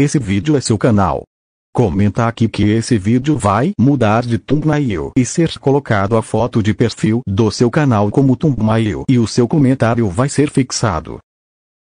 Esse vídeo é seu canal. Comenta aqui que esse vídeo vai mudar de thumbnail e ser colocado a foto de perfil do seu canal como thumbnail e o seu comentário vai ser fixado.